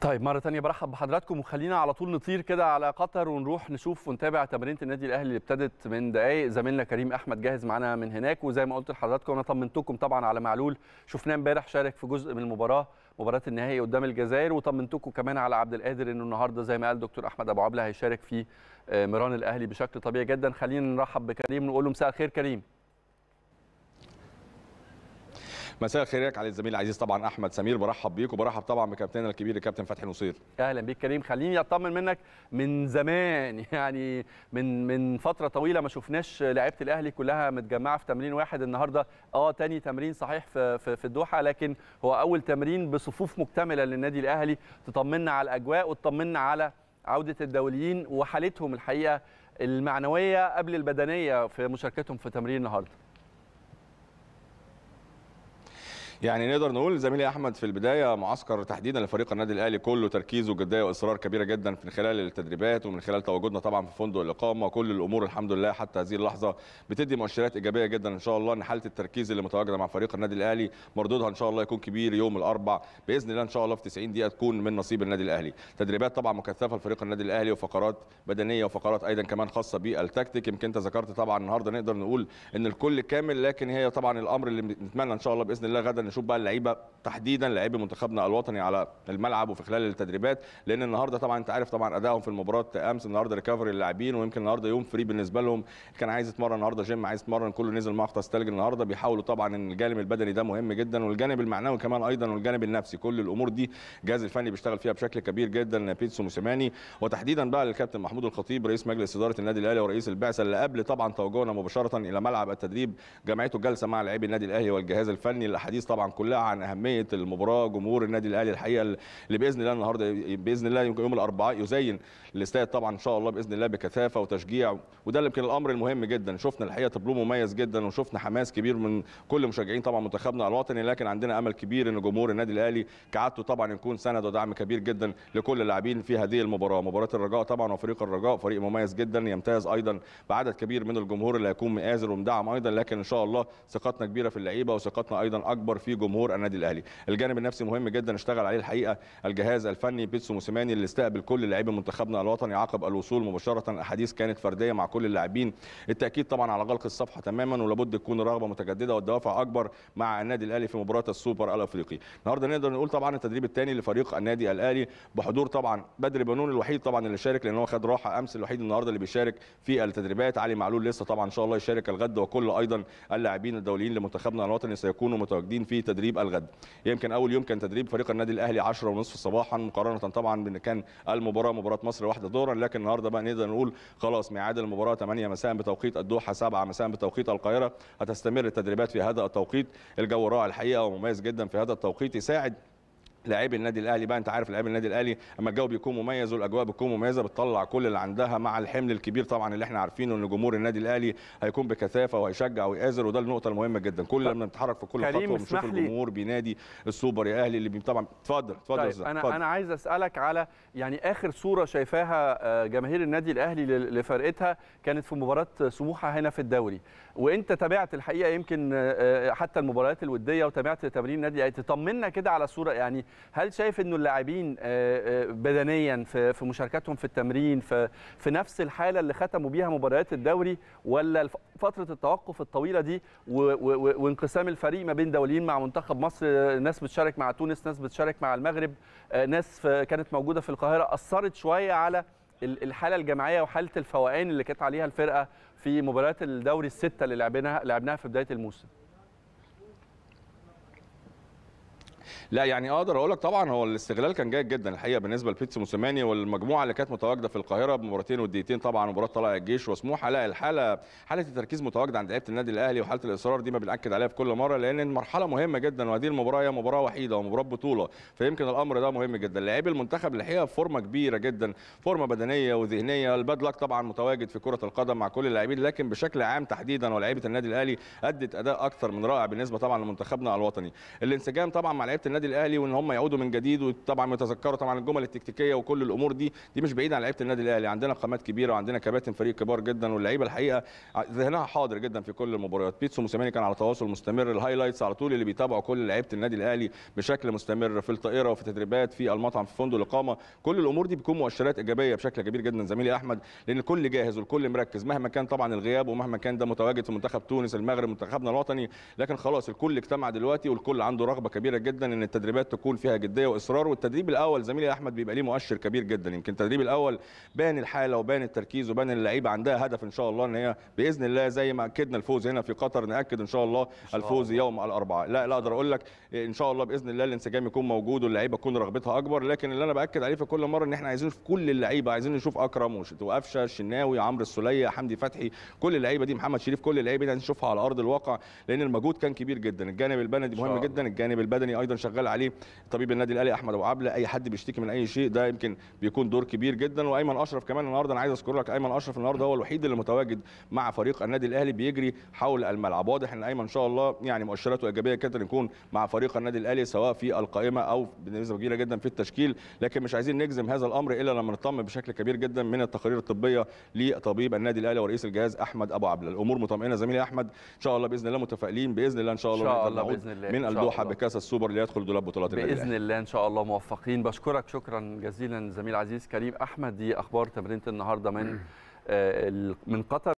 طيب مرة تانية برحب بحضراتكم وخلينا على طول نطير كده على قطر ونروح نشوف ونتابع تمرينة النادي الأهلي اللي ابتدت من دقايق زميلنا كريم أحمد جاهز معانا من هناك وزي ما قلت لحضراتكم أنا طمنتكم طبعا على معلول شفناه امبارح شارك في جزء من المباراة مباراة النهائي قدام الجزائر وطمنتكم كمان على عبد القادر إنه النهارده زي ما قال دكتور أحمد أبو عبلة هيشارك في آه، مران الأهلي بشكل طبيعي جدا خلينا نرحب بكريم ونقول له مساء الخير كريم مساء الخير لك على الزميل العزيز طبعا احمد سمير برحب بيك وبرحب طبعا بكابتننا الكبير الكابتن فتحي نصير اهلا بيك كريم خليني اطمن منك من زمان يعني من من فتره طويله ما شفناش لعيبه الاهلي كلها متجمعه في تمرين واحد النهارده اه تاني تمرين صحيح في في, في الدوحه لكن هو اول تمرين بصفوف مكتمله للنادي الاهلي تطمنا على الاجواء وتطمنا على عوده الدوليين وحالتهم الحقيقه المعنويه قبل البدنيه في مشاركتهم في تمرين النهارده يعني نقدر نقول زميلي احمد في البدايه معسكر تحديدا لفريق النادي الاهلي كله تركيز وجديه واصرار كبيره جدا من خلال التدريبات ومن خلال تواجدنا طبعا في فندق الاقامه كل الامور الحمد لله حتى هذه اللحظه بتدي مؤشرات ايجابيه جدا ان شاء الله ان حاله التركيز اللي متواجده مع فريق النادي الاهلي مردودها ان شاء الله يكون كبير يوم الاربعاء باذن الله ان شاء الله في 90 دقيقه تكون من نصيب النادي الاهلي تدريبات طبعا مكثفه لفريق النادي الاهلي وفقرات بدنيه وفقرات ايضا كمان خاصه بالتكتيك يمكن انت ذكرت طبعا النهارده نقدر نقول ان الكل كامل لكن هي طبعا الامر اللي نتمنى ان شاء الله باذن الله غدا نشوف بقى اللعيبه تحديدا لاعبي منتخبنا الوطني على الملعب وفي خلال التدريبات لان النهارده طبعا انت عارف طبعا ادائهم في المباراه امس النهارده ريكفري اللاعبين ويمكن النهارده يوم فري بالنسبه لهم كان عايز يتمرن النهارده جيم عايز يتمرن كله نزل خطه ثلج النهارده بيحاولوا طبعا ان الجانب البدني ده مهم جدا والجانب المعنوي كمان ايضا والجانب النفسي كل الامور دي الجهاز الفني بيشتغل فيها بشكل كبير جدا بيتسو موسيماني وتحديدا بقى للكابتن محمود الخطيب رئيس مجلس اداره النادي الاهلي ورئيس البعثه اللي قبل طبعا توجهنا مباشره الى ملعب التدريب جمعته جلسه مع لاعبي النادي الاهلي والجهاز الفني للحديث طبعا طبعا كلها عن اهميه المباراه جمهور النادي الاهلي الحقيقه اللي باذن الله النهارده باذن الله يمكن يوم الاربعاء يزين الاستاد طبعا ان شاء الله باذن الله بكثافه وتشجيع وده يمكن الامر المهم جدا شفنا الحقيقه تبلو مميز جدا وشفنا حماس كبير من كل مشجعين طبعا منتخبنا الوطني لكن عندنا امل كبير ان جمهور النادي الاهلي كعادته طبعا يكون سند ودعم كبير جدا لكل اللاعبين في هذه المباراه مباراه الرجاء طبعا وفريق الرجاء فريق مميز جدا يمتاز ايضا بعدد كبير من الجمهور اللي هيكون مآزر ومدعم ايضا لكن ان شاء الله ثقتنا كبيره في اللعيبه وثقتنا ايضا اكبر في في جمهور النادي الاهلي الجانب النفسي مهم جدا اشتغل عليه الحقيقه الجهاز الفني بيتسو موسيماني اللي استقبل كل لاعبي منتخبنا الوطني عقب الوصول مباشره احاديث كانت فرديه مع كل اللاعبين التاكيد طبعا على غلق الصفحه تماما ولابد تكون رغبه متجدده والدوافع اكبر مع النادي الاهلي في مباراه السوبر الافريقي النهارده نقدر نقول طبعا التدريب الثاني لفريق النادي الاهلي بحضور طبعا بدر بنون الوحيد طبعا اللي شارك لان هو خد راحه امس الوحيد النهارده اللي بيشارك في التدريبات علي معلول لسه طبعا ان شاء الله يشارك الغد وكل ايضا اللاعبين الدوليين لمنتخبنا الوطني سيكونوا متواجدين في في تدريب الغد يمكن اول يوم كان تدريب فريق النادي الاهلي 10 ونصف صباحا مقارنه طبعا بان كان المباراه مباراه مصر واحده ظهرا لكن النهارده بقى نقدر نقول خلاص ميعاد المباراه 8 مساء بتوقيت الدوحه 7 مساء بتوقيت القاهره هتستمر التدريبات في هذا التوقيت الجو رائع الحقيقه ومميز جدا في هذا التوقيت يساعد لاعبي النادي الاهلي بقى انت عارف لاعبي النادي الاهلي اما الجو بيكون مميز والاجواء بتكون مميزه بتطلع كل اللي عندها مع الحمل الكبير طبعا اللي احنا عارفينه ان جمهور النادي الاهلي هيكون بكثافه وهيشجع ويآزر وده النقطه المهمه جدا كل لما بنتحرك في كل خطوه بنشوف الجمهور بينادي السوبر يا اهلي اللي طبعا اتفضل اتفضل طيب انا فضل. انا عايز اسالك على يعني اخر صوره شايفاها آه، جماهير النادي الاهلي لفرقتها كانت في مباراه سموحه هنا في الدوري وانت تابعت الحقيقه يمكن آه، آه، حتى المباريات الوديه وتابعت تمرين النادي يعني تطمنا كده على الصوره يعني هل شايف انه اللاعبين آه، آه، بدنيا في مشاركتهم في التمرين في في نفس الحاله اللي ختموا بيها مباريات الدوري ولا فتره التوقف الطويله دي وانقسام الفريق ما بين دوليين مع منتخب مصر ناس بتشارك مع تونس ناس بتشارك مع المغرب آه، ناس كانت موجوده في القاهره اثرت شويه على الحاله الجماعيه وحاله الفوقان اللي كانت عليها الفرقه في مباريات الدوري السته اللي لعبناها لعبناها في بدايه الموسم لا يعني اقدر اقول لك طبعا هو الاستغلال كان جيد جدا الحقيقه بالنسبه لبيتسو موسيماني والمجموعه اللي كانت متواجده في القاهره بمباراتين والدقيقتين طبعا مباراه طلائع الجيش وسموحه لا الحاله حاله التركيز متواجده عند لعيبه النادي الاهلي وحاله الاصرار دي ما بناكد عليها في كل مره لان المرحله مهمه جدا وهذه المباراه هي مباراه وحيده ومباراه بطوله فيمكن الامر ده مهم جدا لاعبي المنتخب الحقيقه فورمه كبيره جدا فورمه بدنيه وذهنيه الباد لك طبعا متواجد في كره القدم مع كل اللاعبين لكن بشكل عام تحديدا ولاعيبه النادي الاهلي ادت اداء اكثر من رائع بالنسبه طبعا لمنتخبنا الوطني الانسجام طبعا مع لعيبه النادي الاهلي وان هم يعودوا من جديد وطبعا يتذكروا طبعا الجمل التكتيكيه وكل الامور دي دي مش بعيده عن لعيبه النادي الاهلي عندنا قامات كبيره وعندنا كباتن فريق كبار جدا واللعيبه الحقيقه ذهنها حاضر جدا في كل المباريات بيتسو موسيماني كان على تواصل مستمر الهايلايتس على طول اللي بيتابعوا كل لعيبه النادي الاهلي بشكل مستمر في الطائره وفي تدريبات في المطعم في فندق الاقامه كل الامور دي بتكون مؤشرات ايجابيه بشكل كبير جدا زميلي احمد لان الكل جاهز والكل مركز مهما كان طبعا الغياب ومهما كان ده متواجد في منتخب تونس المغرب منتخبنا الوطني لكن خلاص الكل اجتمع دلوقتي والكل عنده رغبه كبيره جدا ان التدريبات تكون فيها جديه واصرار والتدريب الاول زميلي احمد بيبقى ليه مؤشر كبير جدا يمكن التدريب الاول بان الحاله وبان التركيز وبان اللعيبه عندها هدف ان شاء الله ان هي باذن الله زي ما اكدنا الفوز هنا في قطر ناكد ان شاء الله الفوز يوم الاربعاء لا لا اقدر اقول لك ان شاء الله باذن الله الانسجام يكون موجود واللعيبه تكون رغبتها اكبر لكن اللي انا باكد عليه في كل مره ان احنا عايزين نشوف كل اللعيبه عايزين نشوف اكرم وقفشه الشناوي عمرو السليه حمدي فتحي كل اللعيبه دي محمد شريف كل اللعيبه دي نشوفها على ارض الواقع لان المجهود كان كبير جدا الجانب البلدي مهم جدا الجانب البدني ايضا شغال شغال عليه طبيب النادي الاهلي احمد ابو عبله اي حد بيشتكي من اي شيء ده يمكن بيكون دور كبير جدا وايمن اشرف كمان النهارده انا عايز اذكر لك ايمن اشرف النهارده هو الوحيد اللي متواجد مع فريق النادي الاهلي بيجري حول الملعب واضح ان ايمن ان شاء الله يعني مؤشراته ايجابيه كده يكون مع فريق النادي الاهلي سواء في القائمه او بنسبه كبيره جدا في التشكيل لكن مش عايزين نجزم هذا الامر الا لما نطمن بشكل كبير جدا من التقارير الطبيه لطبيب النادي الاهلي ورئيس الجهاز احمد ابو عبله الامور مطمئنه زميلي احمد ان شاء الله باذن الله متفائلين باذن الله ان شاء الله, إن شاء الله الله من الدوحه بكاس السوبر اللي يدخل دول بطولات باذن الله ان شاء الله موفقين بشكرك شكرا جزيلا زميل عزيز كريم احمد دي اخبار تمرينه النهارده من آه، من قطر